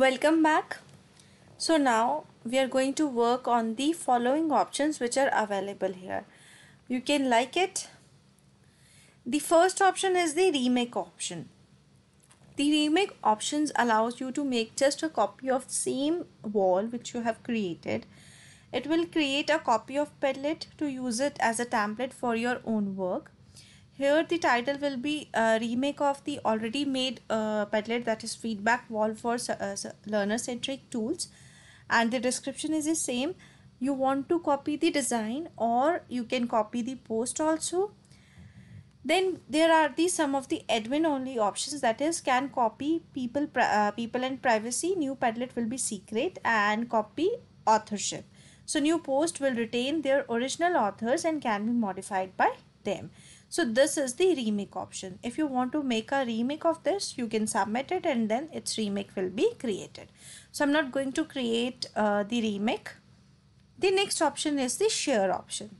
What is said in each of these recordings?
Welcome back. So now we are going to work on the following options which are available here. You can like it. The first option is the remake option. The remake options allows you to make just a copy of same wall which you have created. It will create a copy of Padlet to use it as a template for your own work. Here the title will be a uh, remake of the already made uh, Padlet that is feedback wall for uh, learner-centric tools and the description is the same. You want to copy the design or you can copy the post also. Then there are the some of the admin only options that is can copy people, uh, people and privacy, new Padlet will be secret and copy authorship. So new post will retain their original authors and can be modified by them. So this is the remake option. If you want to make a remake of this, you can submit it and then its remake will be created. So I'm not going to create uh, the remake. The next option is the share option.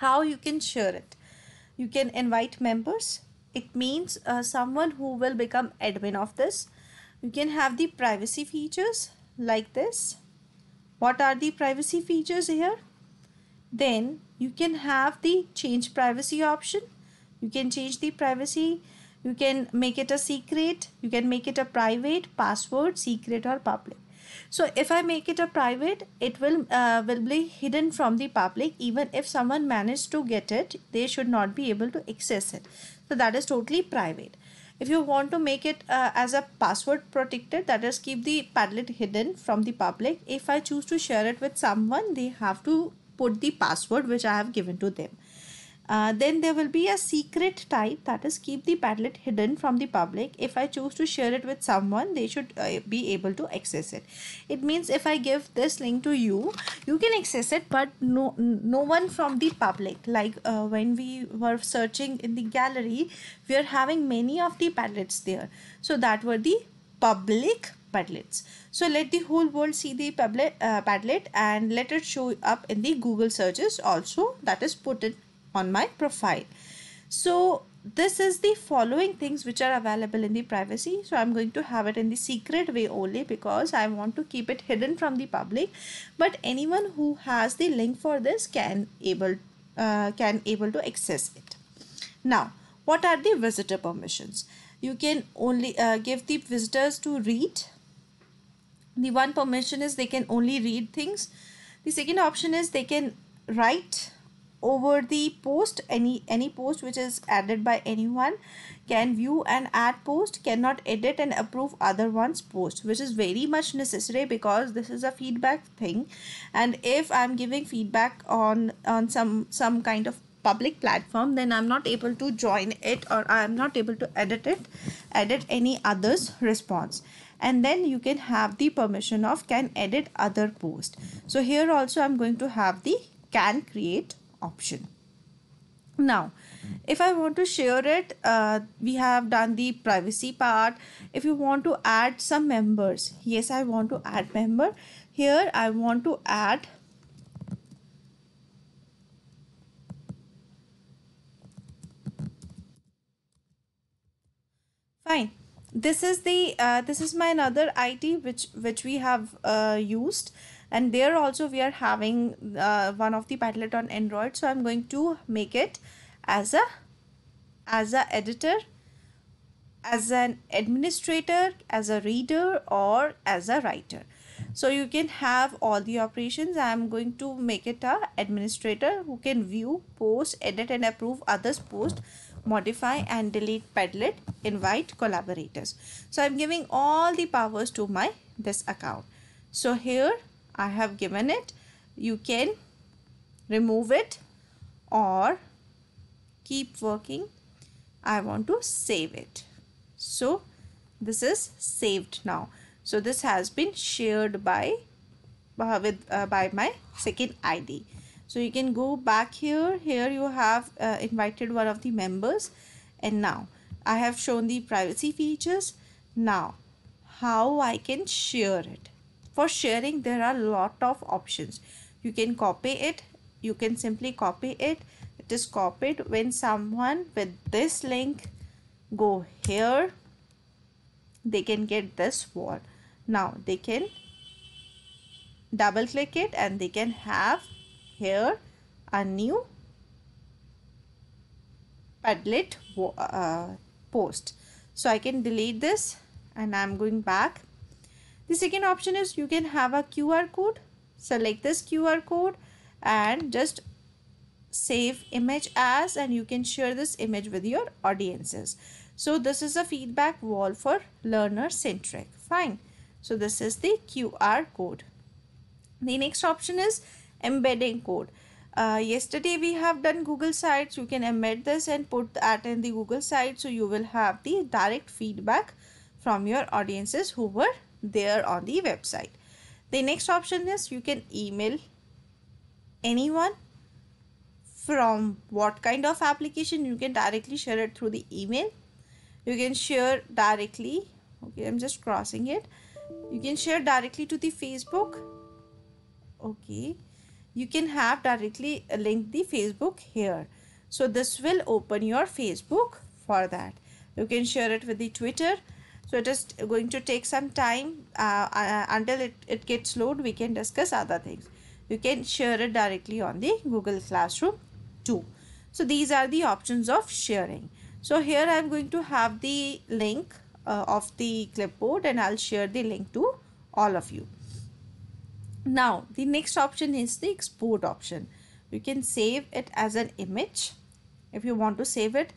How you can share it. You can invite members. It means uh, someone who will become admin of this. You can have the privacy features like this. What are the privacy features here? Then you can have the change privacy option you can change the privacy you can make it a secret you can make it a private password secret or public so if i make it a private it will uh, will be hidden from the public even if someone managed to get it they should not be able to access it so that is totally private if you want to make it uh, as a password protected that is keep the padlet hidden from the public if i choose to share it with someone they have to put the password which I have given to them. Uh, then there will be a secret type that is keep the Padlet hidden from the public. If I choose to share it with someone, they should uh, be able to access it. It means if I give this link to you, you can access it, but no, no one from the public. Like uh, when we were searching in the gallery, we are having many of the Padlets there. So that were the public Padlets. So let the whole world see the Padlet, uh, Padlet and let it show up in the Google searches also that is put it on my profile. So this is the following things which are available in the privacy so i'm going to have it in the secret way only because i want to keep it hidden from the public but anyone who has the link for this can able uh, can able to access it now what are the visitor permissions you can only uh, give the visitors to read the one permission is they can only read things. The second option is they can write over the post any any post which is added by anyone can view and add post cannot edit and approve other one's post which is very much necessary because this is a feedback thing and if i'm giving feedback on on some some kind of public platform then i'm not able to join it or i'm not able to edit it edit any others response and then you can have the permission of can edit other post so here also i'm going to have the can create option now if i want to share it uh, we have done the privacy part if you want to add some members yes i want to add member here i want to add fine this is the uh, this is my another IT which which we have uh, used and there also we are having uh, one of the Padlet on Android so I'm going to make it as a as a editor as an administrator as a reader or as a writer so you can have all the operations I'm going to make it a administrator who can view post edit and approve others post modify and delete Padlet, invite collaborators. So I'm giving all the powers to my this account. So here I have given it. You can remove it or keep working. I want to save it. So this is saved now. So this has been shared by uh, with uh, by my second ID so you can go back here here you have uh, invited one of the members and now I have shown the privacy features now how I can share it for sharing there are lot of options you can copy it you can simply copy it it is copied when someone with this link go here they can get this wall. now they can double click it and they can have here a new Padlet uh, post. So I can delete this and I'm going back. The second option is you can have a QR code. Select this QR code and just save image as and you can share this image with your audiences. So this is a feedback wall for learner centric. Fine. So this is the QR code. The next option is embedding code uh, yesterday we have done google sites you can embed this and put that in the google site so you will have the direct feedback from your audiences who were there on the website the next option is you can email anyone from what kind of application you can directly share it through the email you can share directly okay i'm just crossing it you can share directly to the facebook okay you can have directly link the Facebook here. So this will open your Facebook for that. You can share it with the Twitter. So it is going to take some time uh, uh, until it, it gets load we can discuss other things. You can share it directly on the Google Classroom too. So these are the options of sharing. So here I am going to have the link uh, of the clipboard and I'll share the link to all of you. Now the next option is the export option. You can save it as an image if you want to save it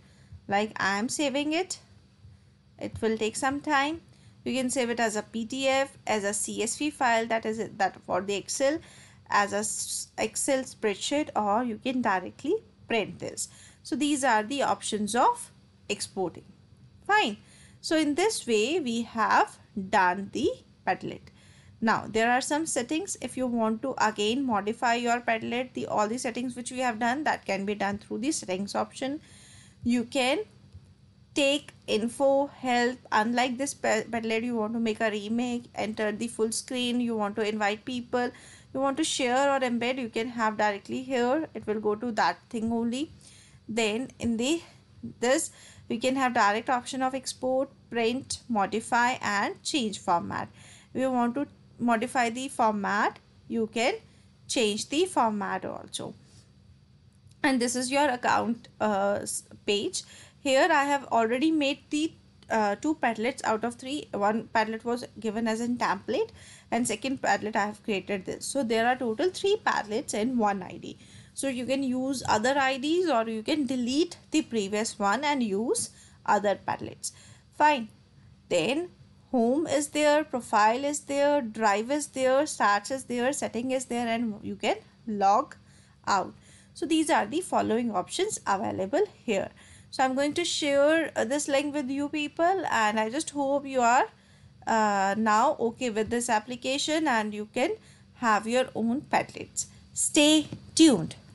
like I am saving it. It will take some time. You can save it as a PDF, as a CSV file that is that for the Excel, as a Excel spreadsheet or you can directly print this. So these are the options of exporting. Fine. So in this way we have done the Padlet now there are some settings if you want to again modify your padlet the all the settings which we have done that can be done through the settings option you can take info help unlike this padlet you want to make a remake enter the full screen you want to invite people you want to share or embed you can have directly here it will go to that thing only then in the this we can have direct option of export print modify and change format we want to modify the format you can change the format also and this is your account uh, page here I have already made the uh, two padlets out of three one padlet was given as a template and second padlet I have created this so there are total three padlets in one ID so you can use other IDs or you can delete the previous one and use other padlets fine then home is there profile is there drive is there starts is there setting is there and you can log out so these are the following options available here so i'm going to share uh, this link with you people and i just hope you are uh, now okay with this application and you can have your own padlets stay tuned